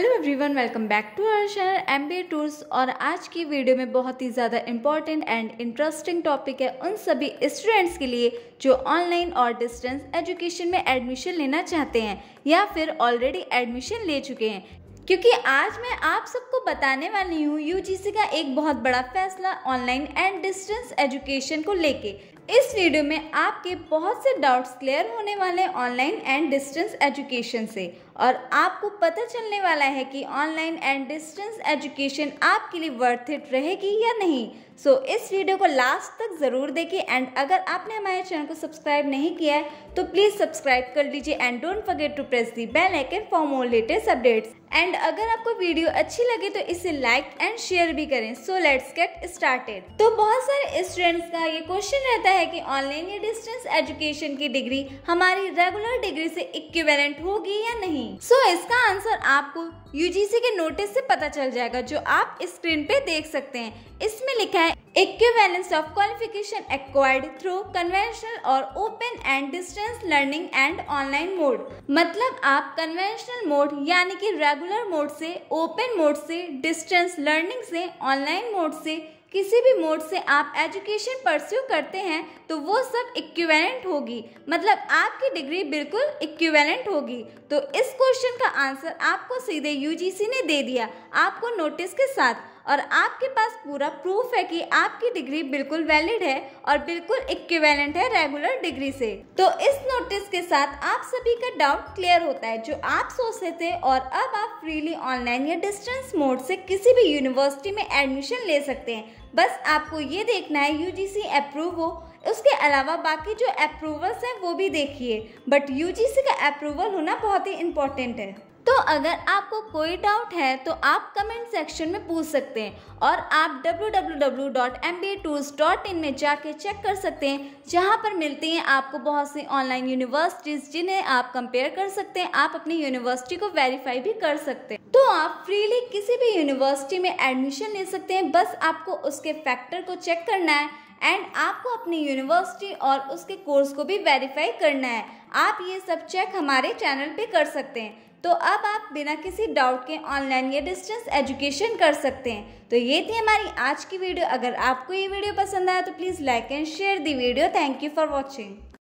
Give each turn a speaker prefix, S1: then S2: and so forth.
S1: hello everyone welcome back to our channel M B tours और आज की video में बहुत ही ज़्यादा इम्पॉर्टेंट एंड इंटरेस्टिंग टॉपिक है उन सभी स्टूडेंट्स के लिए जो ऑनलाइन और डिस्टेंस एजुकेशन में एडमिशन लेना चाहते हैं या फिर ऑलरेडी एडमिशन ले चुके हैं क्योंकि आज मैं आप सबको बताने वाली हूँ यूजीसी का एक बहुत बड़ा फैसला ऑनलाइन एंड डिस्टेंस एजुकेशन को लेके इस वीडियो में आपके बहुत से डाउट्स क्लियर होने वाले हैं ऑनलाइन एंड डिस्टेंस एजुकेशन से और आपको पता चलने वाला है कि ऑनलाइन एंड डिस्टेंस एजुकेशन आपके लिए वर्थ इट रहेगी या नहीं सो so, इस वीडियो को लास्ट तक ज़रूर देखें एंड अगर आपने हमारे चैनल को सब्सक्राइब नहीं किया है तो प्लीज़ सब्सक्राइब कर लीजिए and don't forget to press the bell icon for more latest updates and अगर आपको वीडियो अच्छी लगे तो इसे लाइक एंड शेयर भी करें सो लेट्स गेट स्टार्टेड तो बहुत सारे स्टूडेंट्स का ये क्वेश्चन रहता है है कि ऑनलाइन या डिस्टेंस एजुकेशन की डिग्री हमारी रेगुलर डिग्री से इक्विवेलेंट होगी या नहीं सो so, इसका आंसर आपको यूजीसी के नोटिस से पता चल जाएगा जो आप स्क्रीन पे देख सकते हैं इसमें लिखा है equivalence of qualification acquired through conventional और open and distance learning and online mode मतलब आप कन्वेंशनल मोड यानी कि रेगुलर मोड से ओपन मोड से डिस्टेंस लर्निंग से ऑनलाइन मोड से किसी भी मोड से आप एजुकेशन परस्यू करते हैं तो वो सब इक्वेलेंट होगी मतलब आपकी डिग्री बिल्कुल इक्वेलेंट होगी तो इस क्वेश्चन का आंसर आपको सीधे यूजीसी ने दे दिया आपको नोटिस के साथ और आपके पास पूरा प्रूफ है कि आपकी डिग्री बिल्कुल वैलिड है और बिल्कुल इक्विवेलेंट है रेगुलर डिग्री से तो इस नोटिस के साथ आप सभी का डाउट क्लियर होता है जो आप सोचते थे और अब आप फ्रीली ऑनलाइन या डिस्टेंस मोड से किसी भी यूनिवर्सिटी में एडमिशन ले सकते हैं बस आपको ये देखना है यूजीसी अप्रूव हो उसके अलावा बाकी जो अप्रूवल्स हैं वो भी देखिए बट यू का अप्रूवल होना बहुत ही इम्पोर्टेंट है तो अगर आपको कोई डाउट है तो आप कमेंट सेक्शन में पूछ सकते हैं और आप www.mbatools.in में जाके चेक कर सकते हैं जहाँ पर मिलती हैं आपको बहुत सी ऑनलाइन यूनिवर्सिटीज़ जिन्हें आप कंपेयर कर सकते हैं आप अपनी यूनिवर्सिटी को वेरीफाई भी कर सकते हैं तो आप फ्रीली किसी भी यूनिवर्सिटी में एडमिशन ले सकते हैं बस आपको उसके फैक्टर को चेक करना है एंड आपको अपनी यूनिवर्सिटी और उसके कोर्स को भी वेरीफाई करना है आप ये सब चेक हमारे चैनल पे कर सकते हैं तो अब आप बिना किसी डाउट के ऑनलाइन या डिस्टेंस एजुकेशन कर सकते हैं तो ये थी हमारी आज की वीडियो अगर आपको ये वीडियो पसंद आया तो please like and share the video thank you for watching